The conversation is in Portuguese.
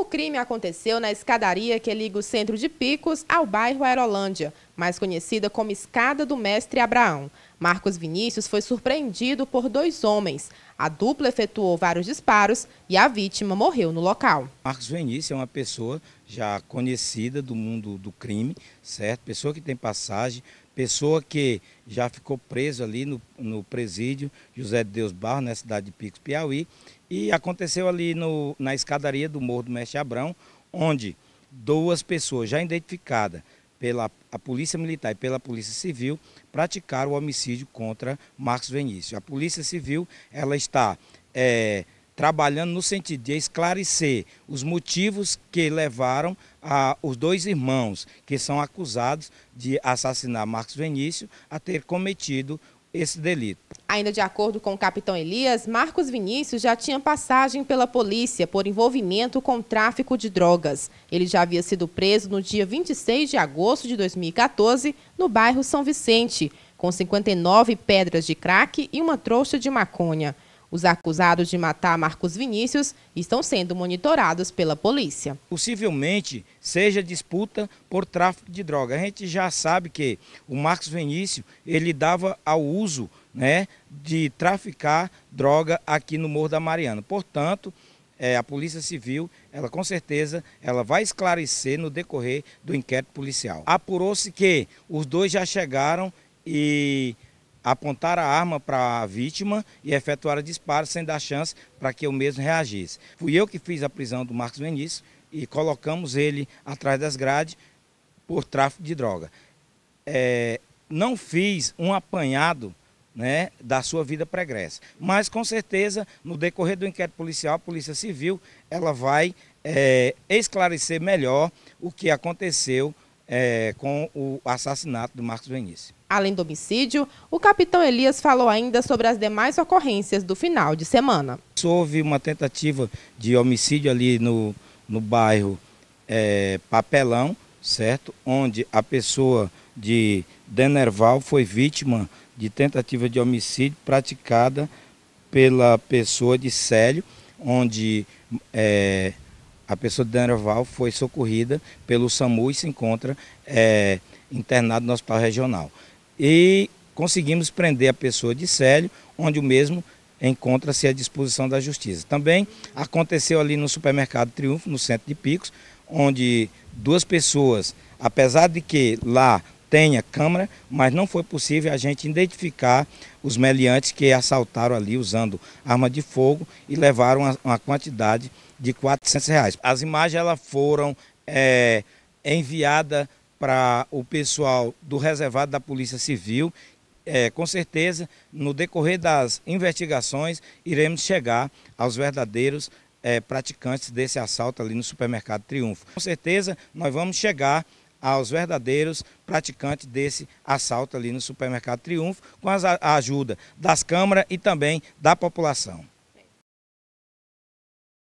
O crime aconteceu na escadaria que liga o centro de Picos ao bairro Aerolândia, mais conhecida como Escada do Mestre Abraão. Marcos Vinícius foi surpreendido por dois homens. A dupla efetuou vários disparos e a vítima morreu no local. Marcos Vinícius é uma pessoa já conhecida do mundo do crime, certo? Pessoa que tem passagem, pessoa que já ficou preso ali no, no presídio José de Deus Barro, na cidade de Picos, Piauí. E aconteceu ali no, na escadaria do Morro do Mestre Abrão, onde duas pessoas já identificadas pela a Polícia Militar e pela Polícia Civil praticaram o homicídio contra Marcos Vinícius. A Polícia Civil ela está é, trabalhando no sentido de esclarecer os motivos que levaram a, os dois irmãos que são acusados de assassinar Marcos Vinícius a ter cometido esse delito. Ainda de acordo com o capitão Elias, Marcos Vinícius já tinha passagem pela polícia por envolvimento com tráfico de drogas. Ele já havia sido preso no dia 26 de agosto de 2014, no bairro São Vicente, com 59 pedras de crack e uma trouxa de maconha. Os acusados de matar Marcos Vinícius estão sendo monitorados pela polícia. Possivelmente seja disputa por tráfico de droga. A gente já sabe que o Marcos Vinícius ele dava ao uso né, de traficar droga aqui no Morro da Mariana. Portanto, é, a Polícia Civil, ela com certeza, ela vai esclarecer no decorrer do inquérito policial. Apurou-se que os dois já chegaram e apontar a arma para a vítima e efetuar disparos sem dar chance para que eu mesmo reagisse. Fui eu que fiz a prisão do Marcos Vinícius e colocamos ele atrás das grades por tráfico de droga. É, não fiz um apanhado né, da sua vida pregressa, mas com certeza no decorrer do inquérito policial, a Polícia Civil ela vai é, esclarecer melhor o que aconteceu é, com o assassinato do Marcos Vinícius. Além do homicídio, o capitão Elias falou ainda sobre as demais ocorrências do final de semana. Houve uma tentativa de homicídio ali no, no bairro é, Papelão, certo? Onde a pessoa de Denerval foi vítima de tentativa de homicídio praticada pela pessoa de Célio, onde é, a pessoa de Danerval foi socorrida pelo SAMU e se encontra é, internado no hospital regional. E conseguimos prender a pessoa de Célio, onde o mesmo encontra-se à disposição da justiça. Também aconteceu ali no supermercado Triunfo, no centro de Picos, onde duas pessoas, apesar de que lá tenha câmera, mas não foi possível a gente identificar os meliantes que assaltaram ali usando arma de fogo e levaram uma, uma quantidade de 400 reais. As imagens elas foram é, enviadas para o pessoal do reservado da Polícia Civil. É, com certeza, no decorrer das investigações, iremos chegar aos verdadeiros é, praticantes desse assalto ali no supermercado Triunfo. Com certeza, nós vamos chegar aos verdadeiros praticantes desse assalto ali no supermercado Triunfo, com a ajuda das câmaras e também da população.